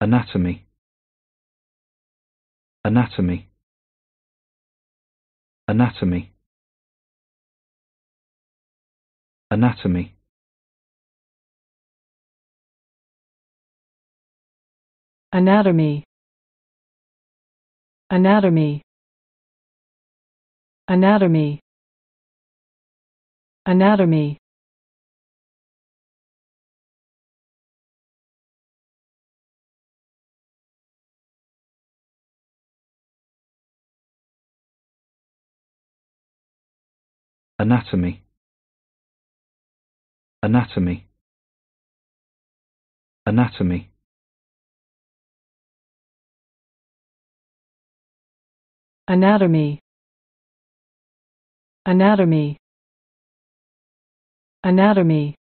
anatomy anatomy anatomy anatomy anatomy anatomy anatomy anatomy anatomy anatomy anatomy anatomy anatomy anatomy